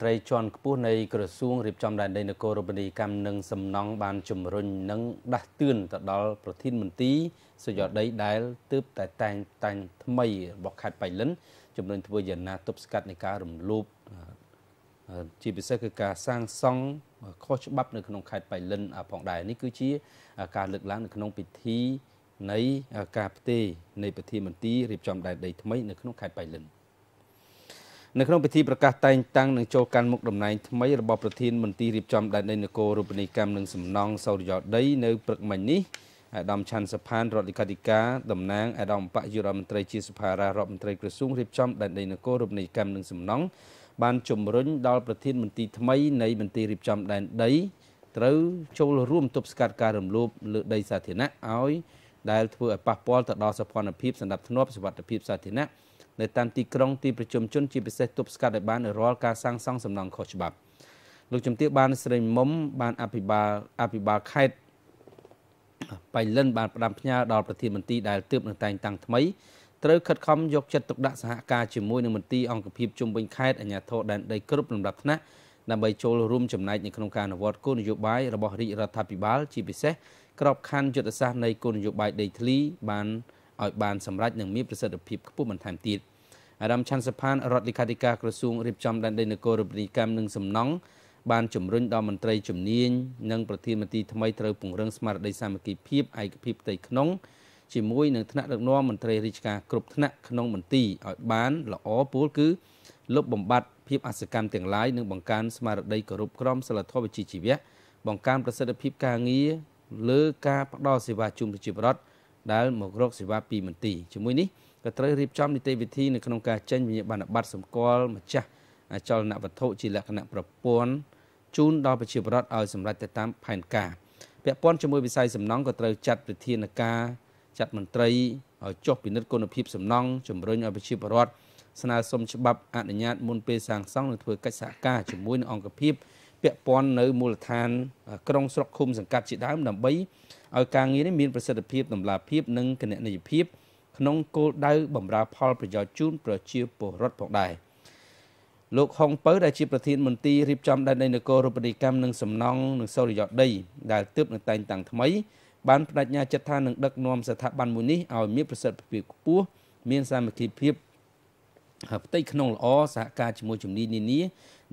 ន្ត្រីជាន់ខ្ពស់នៃក្រសួងរៀបចំដែនដីនគរូបនីយកម្មនិងសំណង់បានជំរុញនិងដាស់តឿនទៅដល់ប្រធានមន្ទីរសុយោដីដែលទើបតែតែងតាំងថ្មីរបស់ខេត្តបៃលិនជំរុញធ្វើយ៉ាងណាទប់ស្កាត់នៃការរំលោភជាពិសេសគឺការសាងសង់ខុសច្បាប់នៅក្នុងខេត្តបៃលិន ផងដែរនេះគឺជាការលើកឡើងនៅក្នុងពិធីនៃការផ្ទេរនៃប្រធានមន្ទីររៀបចំដែនដីថ្មីនៅក្នុងខេត្តបៃលិន។នៅក្នុងពិធីប្រកាសតែងតាំងនិងចូលកាន់មុខតំណែងថ្មីរបស់ប្រធានមន្ត្រីរៀបចំដែនដីនគររូបនីយកម្មនិងសំណង់សោរយោដីនៅព្រឹកមិញនេះអាដាមឆាន់សផានរដ្ឋលេខាធិការតំណាងអាដាមបកយុរដ្ឋមន្ត្រីជាសុភារារដ្ឋមន្ត្រីក្រសួងរៀបចំដែនដីនគររូបនីយកម្មនិងសំណង់បានជំរុញដល់ប្រធានមន្ត្រីថ្មីនៃមន្ត្រីរៀបចំដែនដីត្រូវចូលរួមទប់ស្កាត់ការរំលោភលើដីសាធារណៈឲ្យដែលធ្វើឲ្យប៉ះពាល់ទៅដល់សោភ័ណភាពសណ្ដាប់ធ្នាប់សុវត្ថិភាពសាធារណៈនៅតាមទីក្រុងទីប្រជុំជនជាពិសេសទប់ស្កាត់ឲ្យបានរាល់ការសាងសង់សំណង់ខុសច្បាប់ លោកជំទាវបាន ស្រីមុំបានអភិបាលអភិបាលខេត្តបៃលិនបានផ្ដាំផ្ញើដល់ប្រធានមន្ត្រីដែលទើបនឹងតែងតាំងថ្មីត្រូវខិតខំយកចិត្តទុកដាក់សហការជាមួយនឹងមន្ត្រីអង្គភាពជុំវិញខេត្តអាជ្ញាធរដែនដីគ្រប់លំដាប់ថ្នាក់ដើម្បីចូលរួមចំណែកនៅក្នុងការអនុវត្តគោលនយោបាយរបស់រាជរដ្ឋាភិបាល ជាពិសេសក្របខ័ណ្ឌយុទ្ធសាស្ត្រនៃគោលនយោបាយដីធ្លីបានឲ្យបានសម្រេចនិងមានប្រសិទ្ធភាពខ្ពស់បន្ថែមទៀតអាដាមឆាន់សផាន រដ្ឋលេខាធិការក្រសួងរៀបចំដែនដីនគររូបនីយកម្មនិងសំណង់បានជំរុញដល់មន្ត្រីជំនាញនិងប្រធានមន្ត្រីថ្មីត្រូវពង្រឹងស្មារតីសាមគ្គីភាពឯកភាពផ្ទៃក្នុងជាមួយនឹងថ្នាក់ដឹកនាំមន្ត្រីរាជការគ្រប់ថ្នាក់ក្នុងមន្ទីរឲ្យបាន ល្អពោលគឺលុបបំបាត់ភាពអសកម្មទាំងឡាយនិងបង្កើនស្មារតីគោរពក្រមសីលធម៌វិជ្ជាជីវៈបង្កើនប្រសិទ្ធភាព ការងារលើការផ្តល់សេវាជូនប្រជាពលរដ្ឋដែលមករកសេវាពីមន្ទីរជាមួយនេះក៏ត្រូវរៀបចំនីតិវិធីនៅក្នុងការចេញវិញ្ញាបនបត្រសម្គាល់ម្ចាស់អចលនវត្ថុជាលក្ខណៈប្រព័ន្ធជូនដល់ប្រជាពលរដ្ឋឲ្យសម្រេចទៅតាមផែនការ ពាក់ព័ន្ធជាមួយវិស័យសំណង់ក៏ត្រូវចាត់វិធានការចាត់មន្ត្រីឲ្យចុះពិនិត្យគុណភាពសំណង់ជំរុញឲ្យប្រជាពលរដ្ឋស្នើសុំច្បាប់អនុញ្ញាតមុនពេលសាងសង់និងធ្វើកិច្ចសហការជាមួយនឹងអង្គភាពពាក់ព័ន្ធនៅមូលដ្ឋាន ក្រុងស្រុកឃុំសង្កាត់ជាដើមដើម្បីឲ្យការងារនេះមានប្រសិទ្ធភាពតម្លាភាពនិងគណនេយ្យភាព ក្នុងគោលដៅបម្រើផលប្រយោជន៍ជូន ប្រជាពលរដ្ឋផងដែរលោកហុងពៅដែលជាប្រធានមន្ត្រីរៀបចំដែនដីនគររូបនីយកម្មនិងសំណង់និងសូរិយោដី ដែលទើបនឹងតែងតាំងថ្មីបានបដិញ្ញាចិត្តថានឹងដឹកនាំស្ថាប័នមួយនេះឲ្យ មានប្រសិទ្ធភាពខ្ពស់មានសាមគ្គីភាពផ្ទៃក្នុងល្អសហការជាមួយជំនាញនានា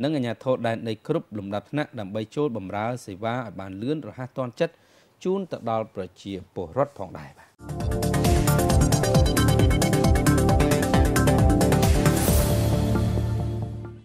និងអាជ្ញាធរដែនដីគ្រប់លំដាប់ថ្នាក់ដើម្បីចូលបម្រើ សេវាឲ្យបានលឿនរហ័សទាន់ចិត្តជូនទៅដល់ប្រជាពលរដ្ឋផងដែរបាទ